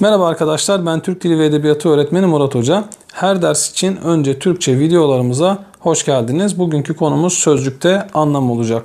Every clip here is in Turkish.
Merhaba arkadaşlar ben Türk Dili ve Edebiyatı öğretmeni Murat Hoca. Her ders için önce Türkçe videolarımıza hoş geldiniz. Bugünkü konumuz sözcükte anlam olacak.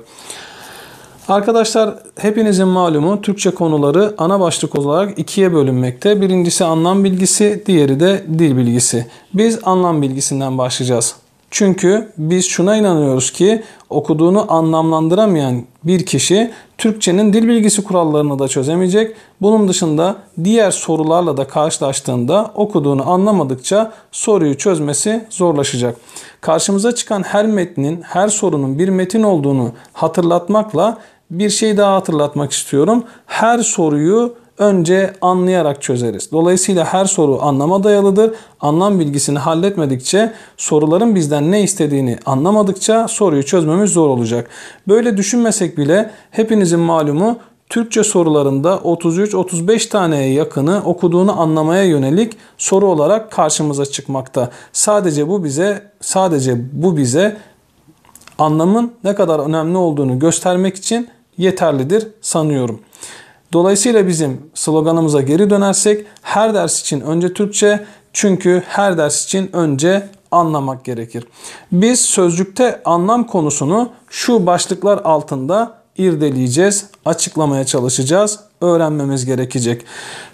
Arkadaşlar hepinizin malumu Türkçe konuları ana başlık olarak ikiye bölünmekte. Birincisi anlam bilgisi, diğeri de dil bilgisi. Biz anlam bilgisinden başlayacağız. Çünkü biz şuna inanıyoruz ki okuduğunu anlamlandıramayan bir kişi Türkçenin dil bilgisi kurallarını da çözemeyecek. Bunun dışında diğer sorularla da karşılaştığında okuduğunu anlamadıkça soruyu çözmesi zorlaşacak. Karşımıza çıkan her metnin, her sorunun bir metin olduğunu hatırlatmakla bir şey daha hatırlatmak istiyorum. Her soruyu önce anlayarak çözeriz. Dolayısıyla her soru anlama dayalıdır. Anlam bilgisini halletmedikçe soruların bizden ne istediğini anlamadıkça soruyu çözmemiz zor olacak. Böyle düşünmesek bile hepinizin malumu Türkçe sorularında 33-35 taneye yakını okuduğunu anlamaya yönelik soru olarak karşımıza çıkmakta. Sadece bu bize sadece bu bize anlamın ne kadar önemli olduğunu göstermek için yeterlidir sanıyorum. Dolayısıyla bizim sloganımıza geri dönersek her ders için önce Türkçe çünkü her ders için önce anlamak gerekir. Biz sözcükte anlam konusunu şu başlıklar altında irdeleyeceğiz, açıklamaya çalışacağız, öğrenmemiz gerekecek.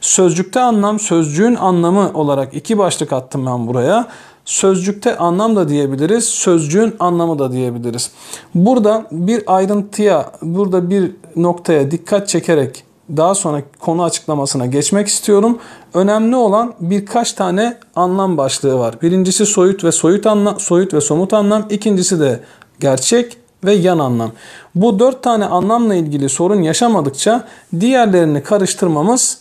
Sözcükte anlam, sözcüğün anlamı olarak iki başlık attım ben buraya. Sözcükte anlam da diyebiliriz, sözcüğün anlamı da diyebiliriz. Burada bir ayrıntıya, burada bir noktaya dikkat çekerek daha sonra konu açıklamasına geçmek istiyorum. Önemli olan birkaç tane anlam başlığı var. Birincisi soyut ve soyut anlam, soyut ve somut anlam. İkincisi de gerçek ve yan anlam. Bu dört tane anlamla ilgili sorun yaşamadıkça diğerlerini karıştırmamız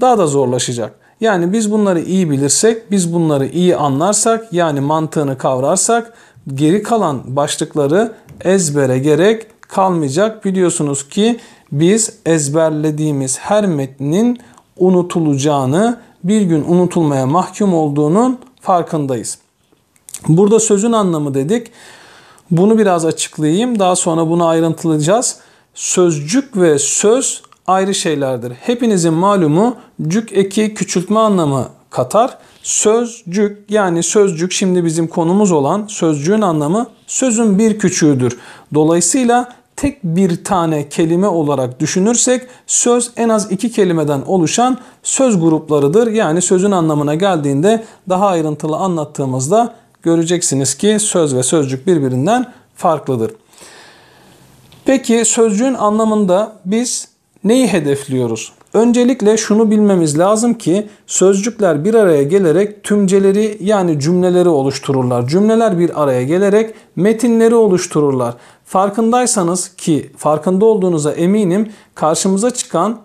daha da zorlaşacak. Yani biz bunları iyi bilirsek, biz bunları iyi anlarsak, yani mantığını kavrarsak geri kalan başlıkları ezbere gerek kalmayacak. Biliyorsunuz ki biz ezberlediğimiz her metnin unutulacağını, bir gün unutulmaya mahkum olduğunun farkındayız. Burada sözün anlamı dedik. Bunu biraz açıklayayım. Daha sonra bunu ayrıntılayacağız. Sözcük ve söz ayrı şeylerdir. Hepinizin malumu cük eki küçültme anlamı katar. Sözcük yani sözcük şimdi bizim konumuz olan sözcüğün anlamı sözün bir küçüğüdür. Dolayısıyla tek bir tane kelime olarak düşünürsek söz en az iki kelimeden oluşan söz gruplarıdır. Yani sözün anlamına geldiğinde daha ayrıntılı anlattığımızda göreceksiniz ki söz ve sözcük birbirinden farklıdır. Peki sözcüğün anlamında biz neyi hedefliyoruz? Öncelikle şunu bilmemiz lazım ki sözcükler bir araya gelerek tümceleri yani cümleleri oluştururlar. Cümleler bir araya gelerek metinleri oluştururlar. Farkındaysanız ki farkında olduğunuza eminim karşımıza çıkan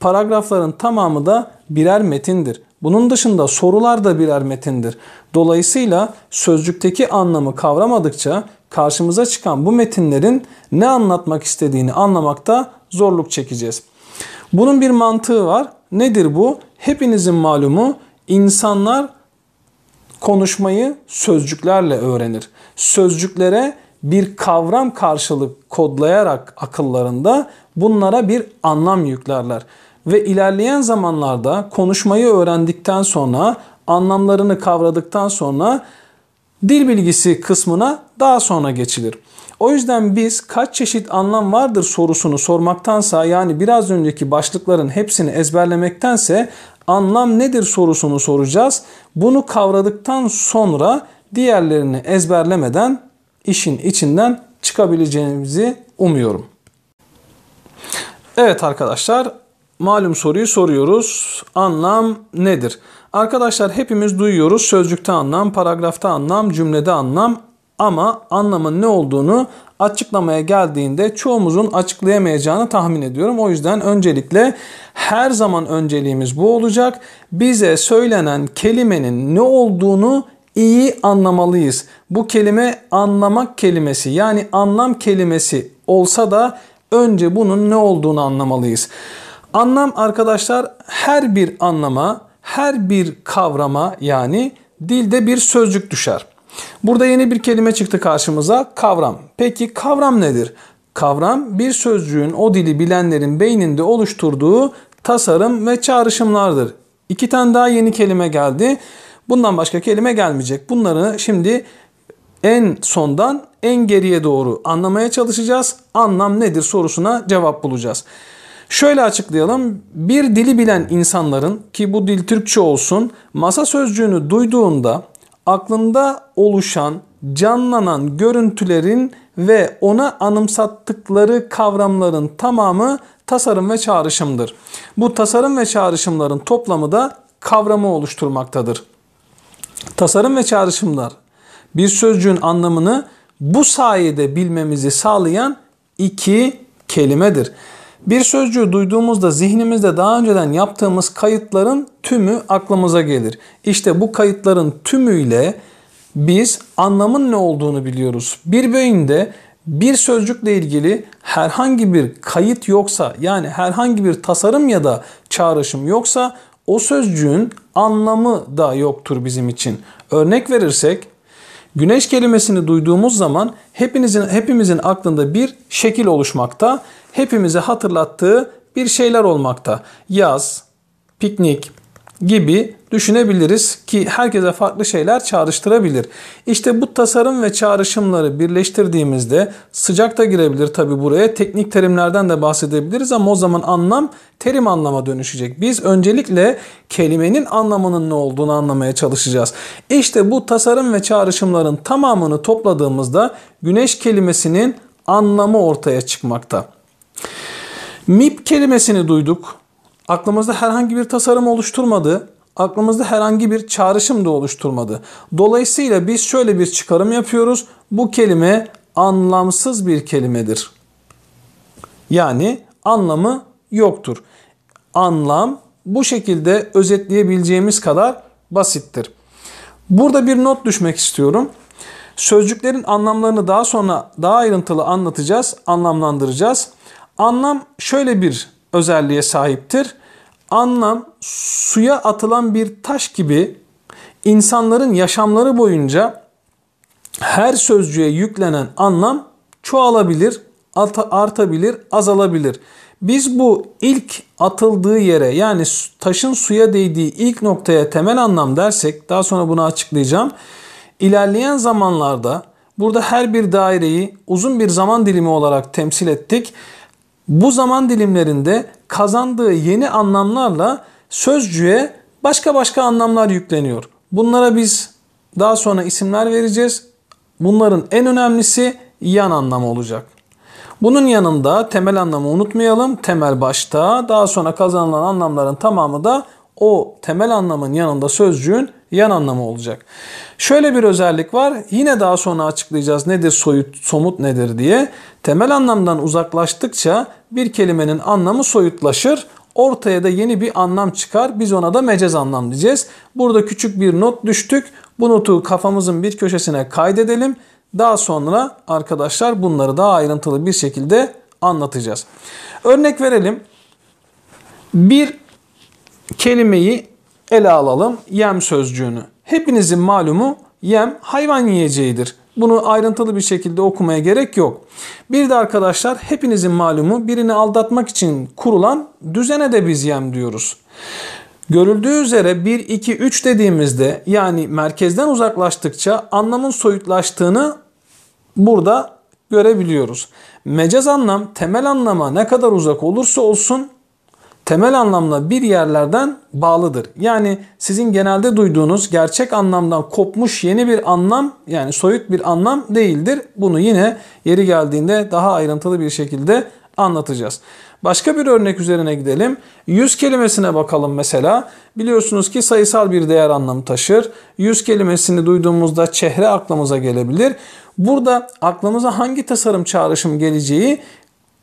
paragrafların tamamı da birer metindir. Bunun dışında sorular da birer metindir. Dolayısıyla sözcükteki anlamı kavramadıkça karşımıza çıkan bu metinlerin ne anlatmak istediğini anlamakta zorluk çekeceğiz. Bunun bir mantığı var. Nedir bu? Hepinizin malumu insanlar konuşmayı sözcüklerle öğrenir. Sözcüklere bir kavram karşılık kodlayarak akıllarında bunlara bir anlam yüklerler. Ve ilerleyen zamanlarda konuşmayı öğrendikten sonra, anlamlarını kavradıktan sonra dil bilgisi kısmına daha sonra geçilir. O yüzden biz kaç çeşit anlam vardır sorusunu sormaktansa yani biraz önceki başlıkların hepsini ezberlemektense anlam nedir sorusunu soracağız. Bunu kavradıktan sonra diğerlerini ezberlemeden işin içinden çıkabileceğimizi umuyorum. Evet arkadaşlar malum soruyu soruyoruz. Anlam nedir? Arkadaşlar hepimiz duyuyoruz sözcükte anlam, paragrafta anlam, cümlede anlam ama anlamın ne olduğunu açıklamaya geldiğinde çoğumuzun açıklayamayacağını tahmin ediyorum. O yüzden öncelikle her zaman önceliğimiz bu olacak. Bize söylenen kelimenin ne olduğunu iyi anlamalıyız. Bu kelime anlamak kelimesi yani anlam kelimesi olsa da önce bunun ne olduğunu anlamalıyız. Anlam arkadaşlar her bir anlama her bir kavrama yani dilde bir sözcük düşer. Burada yeni bir kelime çıktı karşımıza kavram. Peki kavram nedir? Kavram bir sözcüğün o dili bilenlerin beyninde oluşturduğu tasarım ve çağrışımlardır. İki tane daha yeni kelime geldi. Bundan başka kelime gelmeyecek. Bunları şimdi en sondan en geriye doğru anlamaya çalışacağız. Anlam nedir sorusuna cevap bulacağız. Şöyle açıklayalım. Bir dili bilen insanların ki bu dil Türkçe olsun masa sözcüğünü duyduğunda aklında oluşan, canlanan görüntülerin ve ona anımsattıkları kavramların tamamı tasarım ve çağrışımdır. Bu tasarım ve çağrışımların toplamı da kavramı oluşturmaktadır. Tasarım ve çağrışımlar bir sözcüğün anlamını bu sayede bilmemizi sağlayan iki kelimedir. Bir sözcüğü duyduğumuzda zihnimizde daha önceden yaptığımız kayıtların tümü aklımıza gelir. İşte bu kayıtların tümüyle biz anlamın ne olduğunu biliyoruz. Bir beyinde bir sözcükle ilgili herhangi bir kayıt yoksa yani herhangi bir tasarım ya da çağrışım yoksa o sözcüğün anlamı da yoktur bizim için. Örnek verirsek güneş kelimesini duyduğumuz zaman hepinizin hepimizin aklında bir şekil oluşmakta hepimize hatırlattığı bir şeyler olmakta. Yaz, piknik gibi düşünebiliriz ki herkese farklı şeyler çağrıştırabilir. İşte bu tasarım ve çağrışımları birleştirdiğimizde sıcak da girebilir tabi buraya. Teknik terimlerden de bahsedebiliriz ama o zaman anlam terim anlama dönüşecek. Biz öncelikle kelimenin anlamının ne olduğunu anlamaya çalışacağız. İşte bu tasarım ve çağrışımların tamamını topladığımızda güneş kelimesinin anlamı ortaya çıkmakta. MIP kelimesini duyduk. Aklımızda herhangi bir tasarım oluşturmadı. Aklımızda herhangi bir çağrışım da oluşturmadı. Dolayısıyla biz şöyle bir çıkarım yapıyoruz. Bu kelime anlamsız bir kelimedir. Yani anlamı yoktur. Anlam bu şekilde özetleyebileceğimiz kadar basittir. Burada bir not düşmek istiyorum. Sözcüklerin anlamlarını daha sonra daha ayrıntılı anlatacağız, anlamlandıracağız. Anlam şöyle bir özelliğe sahiptir. Anlam suya atılan bir taş gibi insanların yaşamları boyunca her sözcüğe yüklenen anlam çoğalabilir, artabilir, azalabilir. Biz bu ilk atıldığı yere yani taşın suya değdiği ilk noktaya temel anlam dersek daha sonra bunu açıklayacağım. İlerleyen zamanlarda burada her bir daireyi uzun bir zaman dilimi olarak temsil ettik bu zaman dilimlerinde kazandığı yeni anlamlarla sözcüğe başka başka anlamlar yükleniyor. Bunlara biz daha sonra isimler vereceğiz. Bunların en önemlisi yan anlamı olacak. Bunun yanında temel anlamı unutmayalım. Temel başta, daha sonra kazanılan anlamların tamamı da o temel anlamın yanında sözcüğün yan anlamı olacak. Şöyle bir özellik var. Yine daha sonra açıklayacağız nedir soyut, somut nedir diye. Temel anlamdan uzaklaştıkça bir kelimenin anlamı soyutlaşır. Ortaya da yeni bir anlam çıkar. Biz ona da mecaz anlam diyeceğiz. Burada küçük bir not düştük. Bu notu kafamızın bir köşesine kaydedelim. Daha sonra arkadaşlar bunları daha ayrıntılı bir şekilde anlatacağız. Örnek verelim. Bir kelimeyi ele alalım yem sözcüğünü. Hepinizin malumu yem hayvan yiyeceğidir. Bunu ayrıntılı bir şekilde okumaya gerek yok. Bir de arkadaşlar hepinizin malumu birini aldatmak için kurulan düzene de biz yem diyoruz. Görüldüğü üzere 1, 2, 3 dediğimizde yani merkezden uzaklaştıkça anlamın soyutlaştığını burada görebiliyoruz. Mecaz anlam temel anlama ne kadar uzak olursa olsun temel anlamla bir yerlerden bağlıdır. Yani sizin genelde duyduğunuz gerçek anlamdan kopmuş yeni bir anlam yani soyut bir anlam değildir. Bunu yine yeri geldiğinde daha ayrıntılı bir şekilde anlatacağız. Başka bir örnek üzerine gidelim. 100 kelimesine bakalım mesela. Biliyorsunuz ki sayısal bir değer anlamı taşır. 100 kelimesini duyduğumuzda çehre aklımıza gelebilir. Burada aklımıza hangi tasarım çağrışım geleceği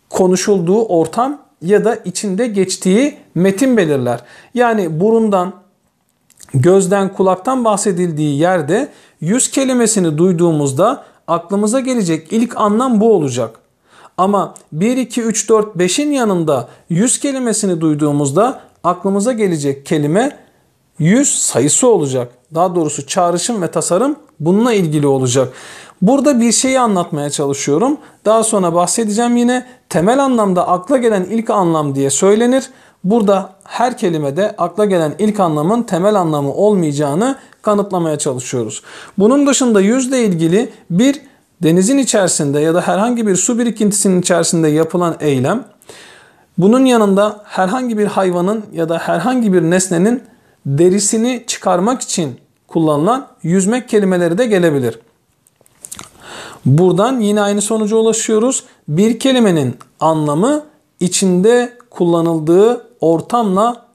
konuşulduğu ortam ya da içinde geçtiği metin belirler. Yani burundan, gözden, kulaktan bahsedildiği yerde yüz kelimesini duyduğumuzda aklımıza gelecek ilk anlam bu olacak. Ama 1, 2, 3, 4, 5'in yanında yüz kelimesini duyduğumuzda aklımıza gelecek kelime yüz sayısı olacak. Daha doğrusu çağrışım ve tasarım Bununla ilgili olacak. Burada bir şeyi anlatmaya çalışıyorum. Daha sonra bahsedeceğim yine. Temel anlamda akla gelen ilk anlam diye söylenir. Burada her kelimede akla gelen ilk anlamın temel anlamı olmayacağını kanıtlamaya çalışıyoruz. Bunun dışında yüzle ilgili bir denizin içerisinde ya da herhangi bir su birikintisinin içerisinde yapılan eylem bunun yanında herhangi bir hayvanın ya da herhangi bir nesnenin derisini çıkarmak için kullanılan yüzmek kelimeleri de gelebilir. Buradan yine aynı sonuca ulaşıyoruz. Bir kelimenin anlamı içinde kullanıldığı ortamla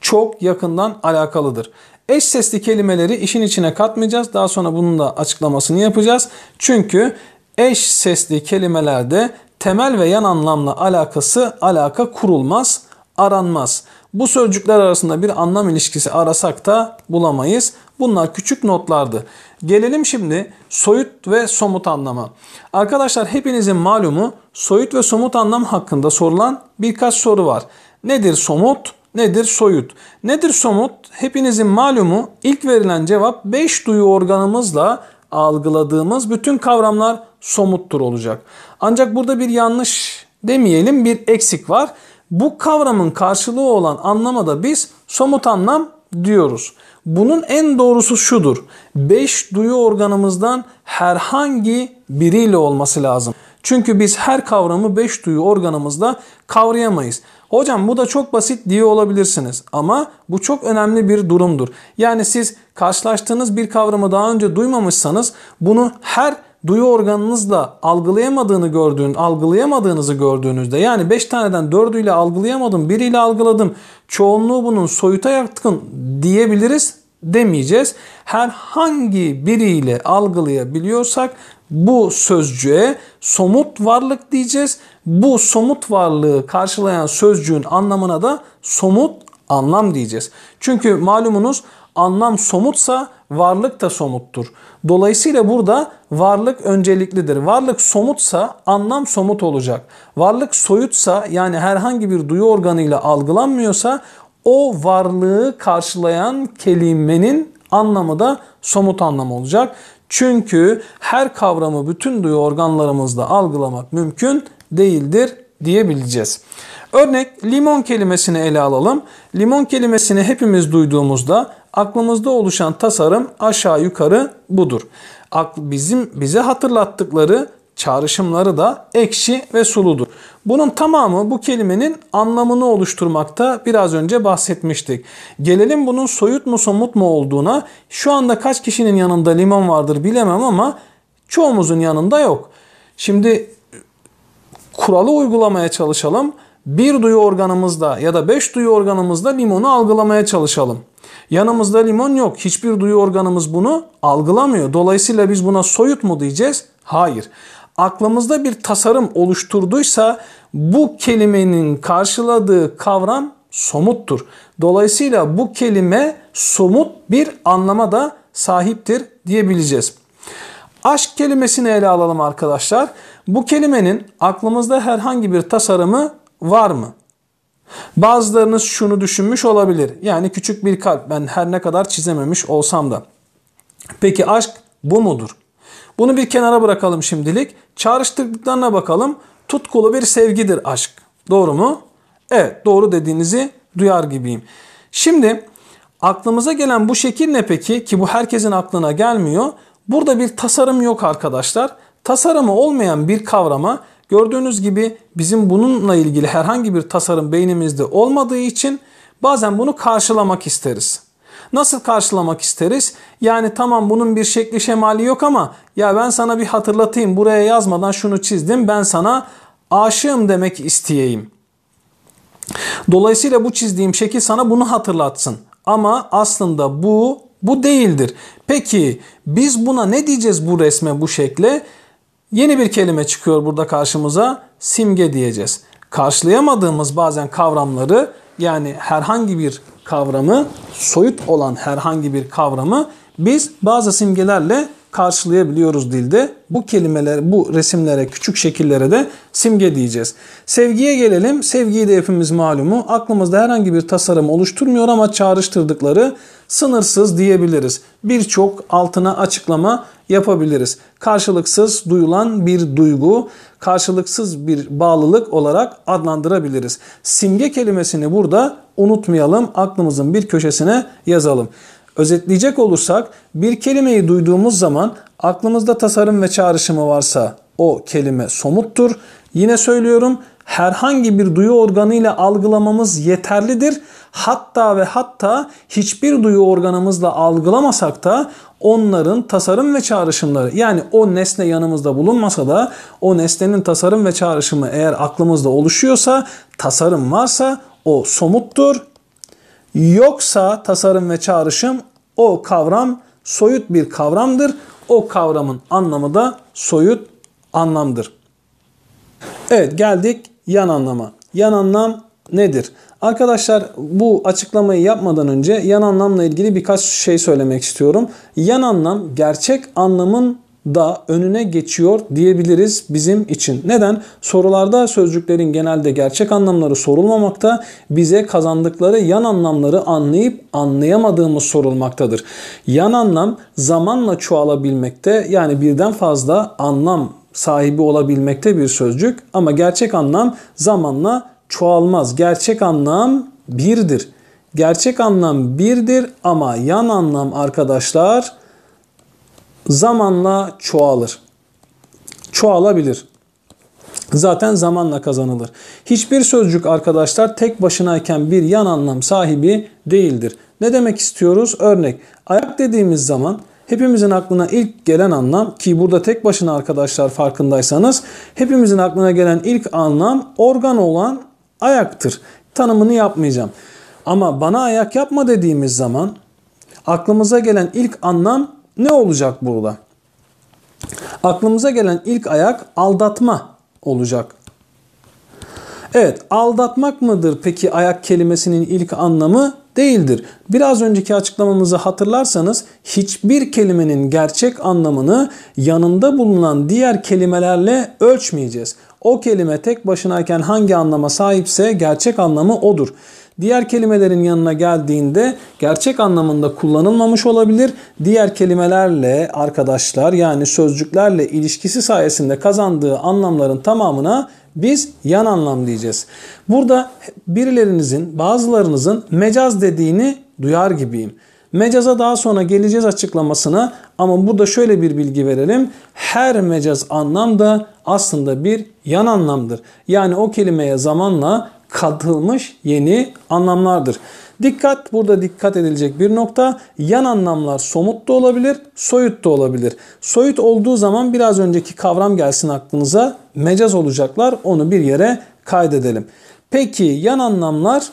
çok yakından alakalıdır. Eş sesli kelimeleri işin içine katmayacağız. Daha sonra bunun da açıklamasını yapacağız. Çünkü eş sesli kelimelerde temel ve yan anlamla alakası alaka kurulmaz, aranmaz. Bu sözcükler arasında bir anlam ilişkisi arasak da bulamayız. Bunlar küçük notlardı. Gelelim şimdi soyut ve somut anlama. Arkadaşlar hepinizin malumu soyut ve somut anlam hakkında sorulan birkaç soru var. Nedir somut? Nedir soyut? Nedir somut? Hepinizin malumu ilk verilen cevap 5 duyu organımızla algıladığımız bütün kavramlar somuttur olacak. Ancak burada bir yanlış demeyelim bir eksik var. Bu kavramın karşılığı olan anlamada biz somut anlam diyoruz. Bunun en doğrusu şudur. Beş duyu organımızdan herhangi biriyle olması lazım. Çünkü biz her kavramı beş duyu organımızda kavrayamayız. Hocam bu da çok basit diye olabilirsiniz ama bu çok önemli bir durumdur. Yani siz karşılaştığınız bir kavramı daha önce duymamışsanız bunu her duyu organınızla algılayamadığını gördüğün, algılayamadığınızı gördüğünüzde yani 5 taneden 4'üyle algılayamadım, 1 ile algıladım. Çoğunluğu bunun soyuta yakın diyebiliriz demeyeceğiz. Herhangi biriyle algılayabiliyorsak bu sözcüğe somut varlık diyeceğiz. Bu somut varlığı karşılayan sözcüğün anlamına da somut anlam diyeceğiz. Çünkü malumunuz Anlam somutsa varlık da somuttur. Dolayısıyla burada varlık önceliklidir. Varlık somutsa anlam somut olacak. Varlık soyutsa yani herhangi bir duyu organıyla algılanmıyorsa o varlığı karşılayan kelimenin anlamı da somut anlam olacak. Çünkü her kavramı bütün duyu organlarımızda algılamak mümkün değildir diyebileceğiz. Örnek limon kelimesini ele alalım. Limon kelimesini hepimiz duyduğumuzda aklımızda oluşan tasarım aşağı yukarı budur. Bizim bize hatırlattıkları çağrışımları da ekşi ve suludur. Bunun tamamı bu kelimenin anlamını oluşturmakta biraz önce bahsetmiştik. Gelelim bunun soyut mu somut mu olduğuna. Şu anda kaç kişinin yanında limon vardır bilemem ama çoğumuzun yanında yok. Şimdi kuralı uygulamaya çalışalım. Bir duyu organımızda ya da beş duyu organımızda limonu algılamaya çalışalım. Yanımızda limon yok. Hiçbir duyu organımız bunu algılamıyor. Dolayısıyla biz buna soyut mu diyeceğiz? Hayır. Aklımızda bir tasarım oluşturduysa bu kelimenin karşıladığı kavram somuttur. Dolayısıyla bu kelime somut bir anlama da sahiptir diyebileceğiz. Aşk kelimesini ele alalım arkadaşlar. Bu kelimenin aklımızda herhangi bir tasarımı var mı? Bazılarınız şunu düşünmüş olabilir. Yani küçük bir kalp ben her ne kadar çizememiş olsam da. Peki aşk bu mudur? Bunu bir kenara bırakalım şimdilik. Çağrıştırdıklarına bakalım. Tutkulu bir sevgidir aşk. Doğru mu? Evet doğru dediğinizi duyar gibiyim. Şimdi aklımıza gelen bu şekil ne peki? Ki bu herkesin aklına gelmiyor. Burada bir tasarım yok arkadaşlar. Tasarımı olmayan bir kavrama Gördüğünüz gibi bizim bununla ilgili herhangi bir tasarım beynimizde olmadığı için bazen bunu karşılamak isteriz. Nasıl karşılamak isteriz? Yani tamam bunun bir şekli şemali yok ama ya ben sana bir hatırlatayım buraya yazmadan şunu çizdim ben sana aşığım demek isteyeyim. Dolayısıyla bu çizdiğim şekil sana bunu hatırlatsın. Ama aslında bu bu değildir. Peki biz buna ne diyeceğiz bu resme bu şekle? Yeni bir kelime çıkıyor burada karşımıza. Simge diyeceğiz. Karşılayamadığımız bazen kavramları yani herhangi bir kavramı, soyut olan herhangi bir kavramı biz bazı simgelerle karşılayabiliyoruz dilde. Bu kelimeler, bu resimlere, küçük şekillere de simge diyeceğiz. Sevgiye gelelim. Sevgiyi de hepimiz malumu. Aklımızda herhangi bir tasarım oluşturmuyor ama çağrıştırdıkları sınırsız diyebiliriz. Birçok altına açıklama yapabiliriz. Karşılıksız duyulan bir duygu, karşılıksız bir bağlılık olarak adlandırabiliriz. Simge kelimesini burada unutmayalım, aklımızın bir köşesine yazalım. Özetleyecek olursak bir kelimeyi duyduğumuz zaman aklımızda tasarım ve çağrışımı varsa o kelime somuttur. Yine söylüyorum herhangi bir duyu organıyla algılamamız yeterlidir. Hatta ve hatta hiçbir duyu organımızla algılamasak da onların tasarım ve çağrışımları yani o nesne yanımızda bulunmasa da o nesnenin tasarım ve çağrışımı eğer aklımızda oluşuyorsa tasarım varsa o somuttur Yoksa tasarım ve çağrışım o kavram soyut bir kavramdır. O kavramın anlamı da soyut anlamdır. Evet geldik yan anlama. Yan anlam nedir? Arkadaşlar bu açıklamayı yapmadan önce yan anlamla ilgili birkaç şey söylemek istiyorum. Yan anlam gerçek anlamın da önüne geçiyor diyebiliriz bizim için. Neden? Sorularda sözcüklerin genelde gerçek anlamları sorulmamakta, bize kazandıkları yan anlamları anlayıp anlayamadığımız sorulmaktadır. Yan anlam zamanla çoğalabilmekte yani birden fazla anlam sahibi olabilmekte bir sözcük ama gerçek anlam zamanla çoğalmaz. Gerçek anlam birdir. Gerçek anlam birdir ama yan anlam arkadaşlar zamanla çoğalır. Çoğalabilir. Zaten zamanla kazanılır. Hiçbir sözcük arkadaşlar tek başınayken bir yan anlam sahibi değildir. Ne demek istiyoruz? Örnek ayak dediğimiz zaman hepimizin aklına ilk gelen anlam ki burada tek başına arkadaşlar farkındaysanız hepimizin aklına gelen ilk anlam organ olan ayaktır. Tanımını yapmayacağım. Ama bana ayak yapma dediğimiz zaman aklımıza gelen ilk anlam ne olacak burada? Aklımıza gelen ilk ayak aldatma olacak. Evet aldatmak mıdır peki ayak kelimesinin ilk anlamı? Değildir. Biraz önceki açıklamamızı hatırlarsanız hiçbir kelimenin gerçek anlamını yanında bulunan diğer kelimelerle ölçmeyeceğiz. O kelime tek başınayken hangi anlama sahipse gerçek anlamı odur diğer kelimelerin yanına geldiğinde gerçek anlamında kullanılmamış olabilir. Diğer kelimelerle arkadaşlar yani sözcüklerle ilişkisi sayesinde kazandığı anlamların tamamına biz yan anlam diyeceğiz. Burada birilerinizin, bazılarınızın mecaz dediğini duyar gibiyim. Mecaza daha sonra geleceğiz açıklamasına ama burada şöyle bir bilgi verelim. Her mecaz anlam da aslında bir yan anlamdır. Yani o kelimeye zamanla katılmış yeni anlamlardır. Dikkat burada dikkat edilecek bir nokta yan anlamlar somut da olabilir, soyut da olabilir. Soyut olduğu zaman biraz önceki kavram gelsin aklınıza mecaz olacaklar onu bir yere kaydedelim. Peki yan anlamlar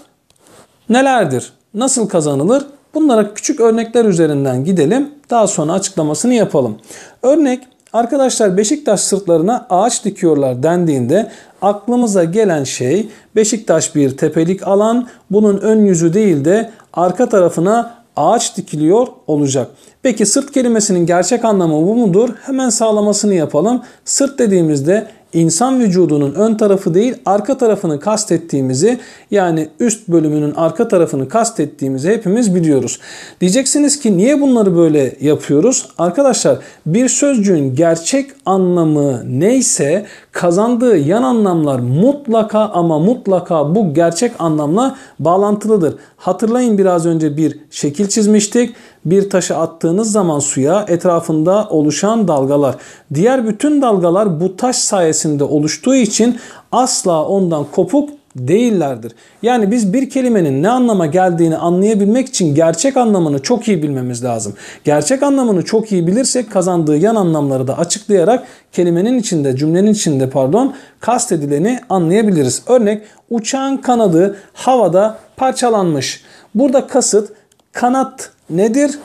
nelerdir? Nasıl kazanılır? Bunlara küçük örnekler üzerinden gidelim. Daha sonra açıklamasını yapalım. Örnek arkadaşlar Beşiktaş sırtlarına ağaç dikiyorlar dendiğinde aklımıza gelen şey Beşiktaş bir tepelik alan. Bunun ön yüzü değil de arka tarafına ağaç dikiliyor olacak. Peki sırt kelimesinin gerçek anlamı bu mudur? Hemen sağlamasını yapalım. Sırt dediğimizde insan vücudunun ön tarafı değil arka tarafını kastettiğimizi yani üst bölümünün arka tarafını kastettiğimizi hepimiz biliyoruz. Diyeceksiniz ki niye bunları böyle yapıyoruz? Arkadaşlar bir sözcüğün gerçek anlamı neyse kazandığı yan anlamlar mutlaka ama mutlaka bu gerçek anlamla bağlantılıdır. Hatırlayın biraz önce bir şekil çizmiştik bir taşı attığınız zaman suya etrafında oluşan dalgalar. Diğer bütün dalgalar bu taş sayesinde oluştuğu için asla ondan kopuk değillerdir. Yani biz bir kelimenin ne anlama geldiğini anlayabilmek için gerçek anlamını çok iyi bilmemiz lazım. Gerçek anlamını çok iyi bilirsek kazandığı yan anlamları da açıklayarak kelimenin içinde, cümlenin içinde pardon, kastedileni anlayabiliriz. Örnek uçağın kanadı havada parçalanmış. Burada kasıt Kanat nedir?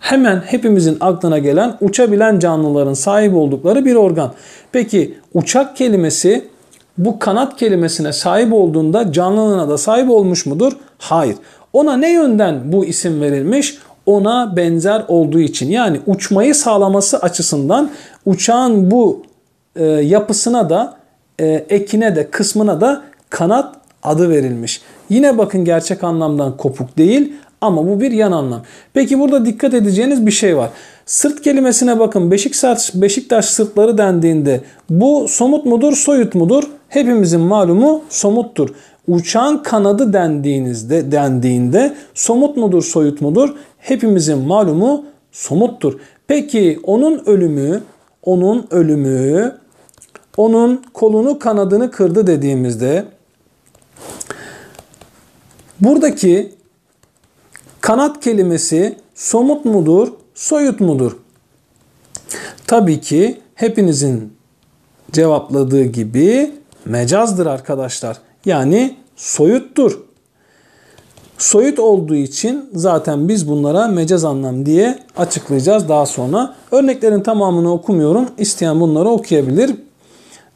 Hemen hepimizin aklına gelen uçabilen canlıların sahip oldukları bir organ. Peki uçak kelimesi bu kanat kelimesine sahip olduğunda canlılığına da sahip olmuş mudur? Hayır. Ona ne yönden bu isim verilmiş? Ona benzer olduğu için yani uçmayı sağlaması açısından uçağın bu e, yapısına da e, ekine de kısmına da kanat adı verilmiş. Yine bakın gerçek anlamdan kopuk değil ama bu bir yan anlam. Peki burada dikkat edeceğiniz bir şey var. Sırt kelimesine bakın. Beşiktaş, Beşiktaş sırtları dendiğinde bu somut mudur, soyut mudur? Hepimizin malumu somuttur. Uçan kanadı dendiğinizde dendiğinde somut mudur, soyut mudur? Hepimizin malumu somuttur. Peki onun ölümü, onun ölümü, onun kolunu kanadını kırdı dediğimizde buradaki Kanat kelimesi somut mudur, soyut mudur? Tabii ki hepinizin cevapladığı gibi mecazdır arkadaşlar. Yani soyuttur. Soyut olduğu için zaten biz bunlara mecaz anlam diye açıklayacağız daha sonra. Örneklerin tamamını okumuyorum. İsteyen bunları okuyabilir.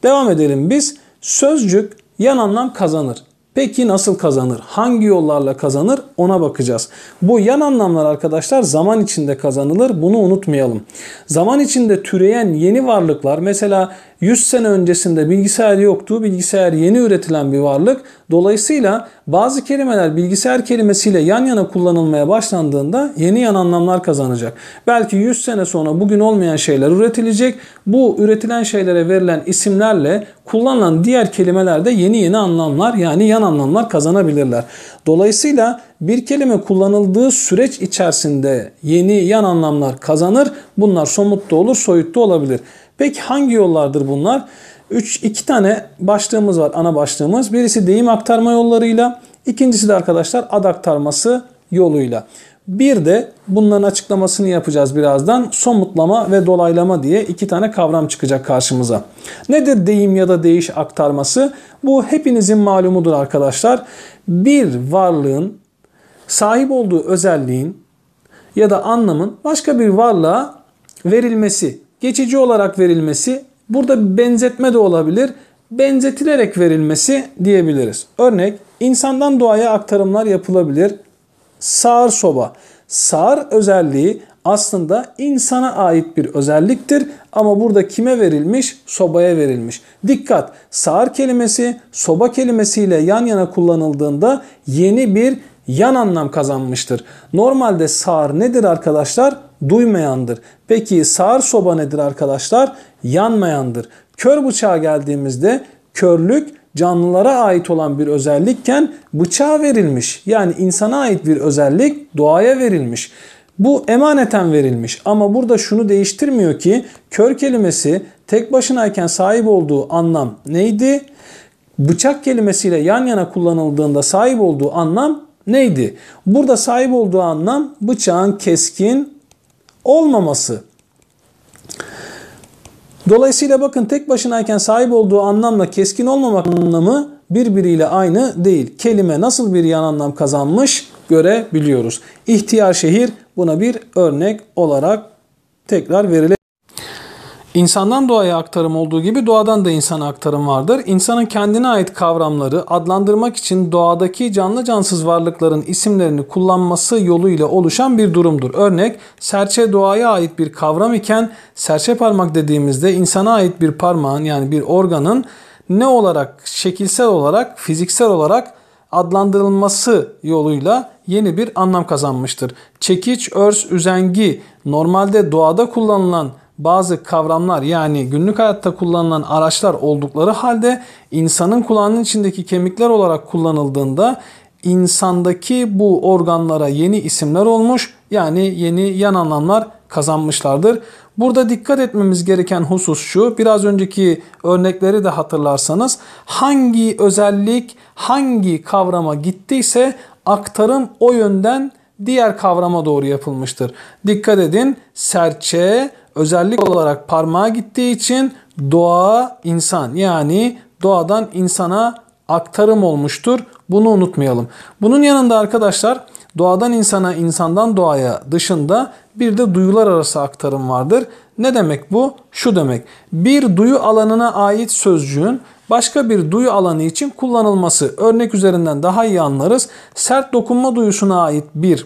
Devam edelim biz. Sözcük yan anlam kazanır. Peki nasıl kazanır? Hangi yollarla kazanır? Ona bakacağız. Bu yan anlamlar arkadaşlar zaman içinde kazanılır. Bunu unutmayalım. Zaman içinde türeyen yeni varlıklar mesela 100 sene öncesinde bilgisayar yoktu. Bilgisayar yeni üretilen bir varlık. Dolayısıyla bazı kelimeler bilgisayar kelimesiyle yan yana kullanılmaya başlandığında yeni yan anlamlar kazanacak. Belki 100 sene sonra bugün olmayan şeyler üretilecek. Bu üretilen şeylere verilen isimlerle kullanılan diğer kelimelerde yeni yeni anlamlar yani yan anlamlar kazanabilirler. Dolayısıyla bir kelime kullanıldığı süreç içerisinde yeni yan anlamlar kazanır. Bunlar somut da olur, soyut da olabilir. Peki hangi yollardır bunlar? 3 iki tane başlığımız var, ana başlığımız. Birisi deyim aktarma yollarıyla, ikincisi de arkadaşlar ad aktarması yoluyla. Bir de bunların açıklamasını yapacağız birazdan. Somutlama ve dolaylama diye iki tane kavram çıkacak karşımıza. Nedir deyim ya da değiş aktarması? Bu hepinizin malumudur arkadaşlar. Bir varlığın sahip olduğu özelliğin ya da anlamın başka bir varlığa verilmesi geçici olarak verilmesi, burada benzetme de olabilir, benzetilerek verilmesi diyebiliriz. Örnek, insandan doğaya aktarımlar yapılabilir. Sağır soba. Sağır özelliği aslında insana ait bir özelliktir ama burada kime verilmiş? Sobaya verilmiş. Dikkat! Sağır kelimesi soba kelimesiyle yan yana kullanıldığında yeni bir yan anlam kazanmıştır. Normalde sağır nedir arkadaşlar? Duymayandır. Peki sağır soba nedir arkadaşlar? Yanmayandır. Kör bıçağa geldiğimizde körlük canlılara ait olan bir özellikken bıçağa verilmiş. Yani insana ait bir özellik doğaya verilmiş. Bu emaneten verilmiş ama burada şunu değiştirmiyor ki kör kelimesi tek başınayken sahip olduğu anlam neydi? Bıçak kelimesiyle yan yana kullanıldığında sahip olduğu anlam neydi? Burada sahip olduğu anlam bıçağın keskin olmaması. Dolayısıyla bakın tek başınayken sahip olduğu anlamla keskin olmamak anlamı birbiriyle aynı değil. Kelime nasıl bir yan anlam kazanmış görebiliyoruz. İhtiyar şehir buna bir örnek olarak tekrar verilebilir. İnsandan doğaya aktarım olduğu gibi doğadan da insana aktarım vardır. İnsanın kendine ait kavramları adlandırmak için doğadaki canlı cansız varlıkların isimlerini kullanması yoluyla oluşan bir durumdur. Örnek serçe doğaya ait bir kavram iken serçe parmak dediğimizde insana ait bir parmağın yani bir organın ne olarak şekilsel olarak fiziksel olarak adlandırılması yoluyla yeni bir anlam kazanmıştır. Çekiç, örs, üzengi normalde doğada kullanılan bazı kavramlar yani günlük hayatta kullanılan araçlar oldukları halde insanın kulağının içindeki kemikler olarak kullanıldığında insandaki bu organlara yeni isimler olmuş yani yeni yan anlamlar kazanmışlardır. Burada dikkat etmemiz gereken husus şu. Biraz önceki örnekleri de hatırlarsanız hangi özellik hangi kavrama gittiyse aktarım o yönden diğer kavrama doğru yapılmıştır. Dikkat edin serçe özellik olarak parmağa gittiği için doğa insan yani doğadan insana aktarım olmuştur. Bunu unutmayalım. Bunun yanında arkadaşlar doğadan insana, insandan doğaya dışında bir de duyular arası aktarım vardır. Ne demek bu? Şu demek. Bir duyu alanına ait sözcüğün başka bir duyu alanı için kullanılması. Örnek üzerinden daha iyi anlarız. Sert dokunma duyusuna ait bir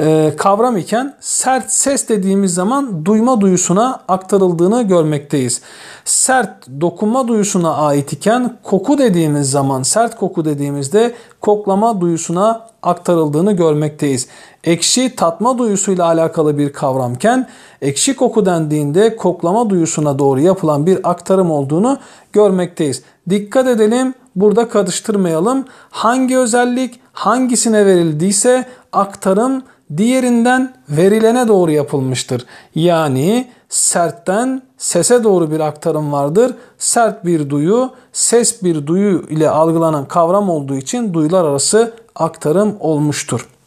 e, kavram iken sert ses dediğimiz zaman duyma duyusuna aktarıldığını görmekteyiz. Sert dokunma duyusuna ait iken koku dediğimiz zaman sert koku dediğimizde koklama duyusuna aktarıldığını görmekteyiz. Ekşi tatma duyusuyla alakalı bir kavramken ekşi koku dendiğinde koklama duyusuna doğru yapılan bir aktarım olduğunu görmekteyiz. Dikkat edelim burada karıştırmayalım. Hangi özellik hangisine verildiyse aktarım diğerinden verilene doğru yapılmıştır. Yani sertten sese doğru bir aktarım vardır. Sert bir duyu, ses bir duyu ile algılanan kavram olduğu için duyular arası aktarım olmuştur.